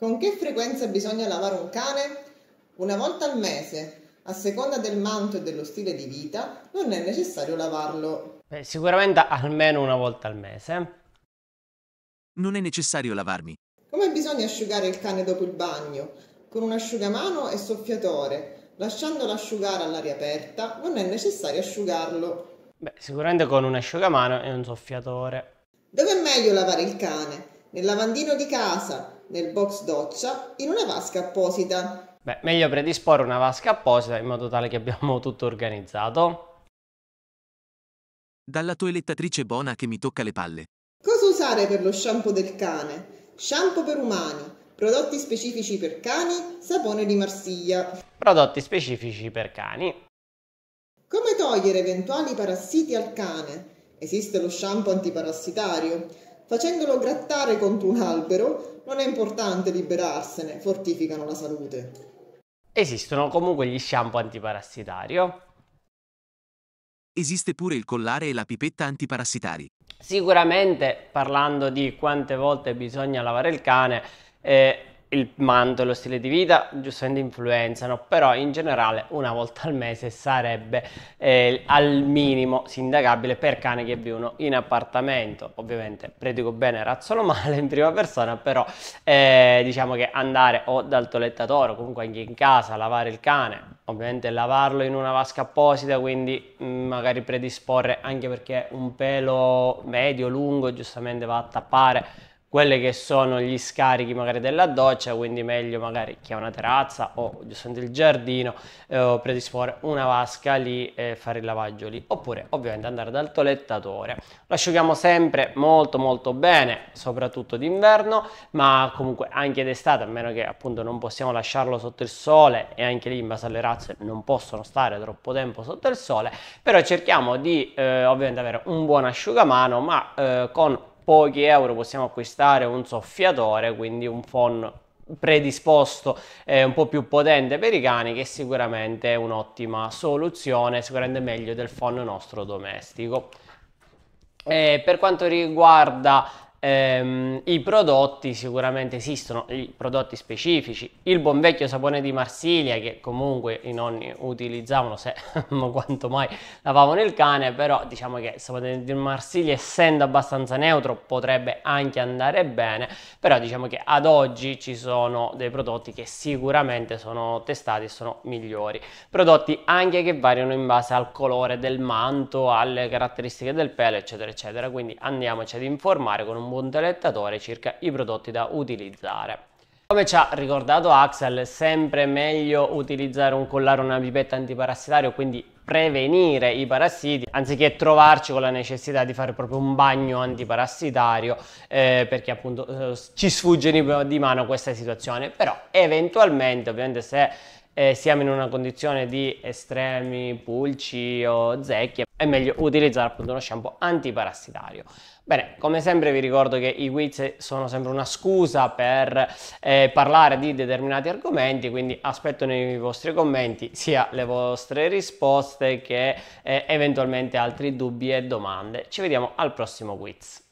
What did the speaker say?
Con che frequenza bisogna lavare un cane? Una volta al mese. A seconda del manto e dello stile di vita, non è necessario lavarlo. Beh, sicuramente almeno una volta al mese. Non è necessario lavarmi. Come bisogna asciugare il cane dopo il bagno? Con un asciugamano e soffiatore. Lasciandolo asciugare all'aria aperta, non è necessario asciugarlo. Beh, sicuramente con un asciugamano e un soffiatore. Dove è meglio lavare il cane? Nel lavandino di casa, nel box doccia in una vasca apposita. Beh, meglio predisporre una vasca apposita in modo tale che abbiamo tutto organizzato. Dalla toelettatrice Bona che mi tocca le palle. Cosa usare per lo shampoo del cane? Shampoo per umani, prodotti specifici per cani, sapone di Marsiglia. Prodotti specifici per cani. Come togliere eventuali parassiti al cane? Esiste lo shampoo antiparassitario. Facendolo grattare contro un albero, non è importante liberarsene, fortificano la salute. Esistono comunque gli shampoo antiparassitario. Oh. Esiste pure il collare e la pipetta antiparassitari. Sicuramente, parlando di quante volte bisogna lavare il cane, eh, il manto e lo stile di vita giustamente influenzano, però in generale una volta al mese sarebbe eh, al minimo sindacabile per cane che vivono in appartamento. Ovviamente predico bene, razzolo male in prima persona, però eh, diciamo che andare o dal tolettatore o comunque anche in casa, lavare il cane, ovviamente lavarlo in una vasca apposita, quindi mh, mm, magari predisporre anche perché un pelo medio, lungo giustamente va a tappare quelle che sono gli scarichi magari della doccia, quindi meglio magari chi ha una terrazza o giustamente il giardino eh, predisporre una vasca lì e fare il lavaggio lì, oppure ovviamente andare dal tolettatore. Lo asciughiamo sempre molto molto bene, soprattutto d'inverno, ma comunque anche d'estate, a meno che appunto non possiamo lasciarlo sotto il sole e anche lì in base alle razze non possono stare troppo tempo sotto il sole, però cerchiamo di eh, ovviamente avere un buon asciugamano, ma eh, con pochi euro possiamo acquistare un soffiatore, quindi un phon predisposto eh, un po' più potente per i cani che sicuramente è un'ottima soluzione, sicuramente meglio del phon nostro domestico. Eh, per quanto riguarda ehm, i prodotti sicuramente esistono, i prodotti specifici, il buon vecchio sapone di Marsiglia che comunque i nonni utilizzavano se quanto mai lavavano il cane, però diciamo che il sapone di Marsiglia essendo abbastanza neutro potrebbe anche andare bene, però diciamo che ad oggi ci sono dei prodotti che sicuramente sono testati e sono migliori, prodotti anche che variano in base al colore del manto, alle caratteristiche del pelo eccetera eccetera, quindi andiamoci ad informare con un buon delettatore circa i prodotti da utilizzare. Come ci ha ricordato Axel, è sempre meglio utilizzare un collare o una pipetta antiparassitario, quindi prevenire i parassiti, anziché trovarci con la necessità di fare proprio un bagno antiparassitario, eh, perché appunto eh, ci sfugge di mano questa situazione. Però eventualmente, ovviamente se eh, siamo in una condizione di estremi pulci o zecchie è meglio utilizzare appunto uno shampoo antiparassitario. Bene, come sempre vi ricordo che i quiz sono sempre una scusa per eh, parlare di determinati argomenti, quindi aspetto nei vostri commenti sia le vostre risposte che eh, eventualmente altri dubbi e domande. Ci vediamo al prossimo quiz.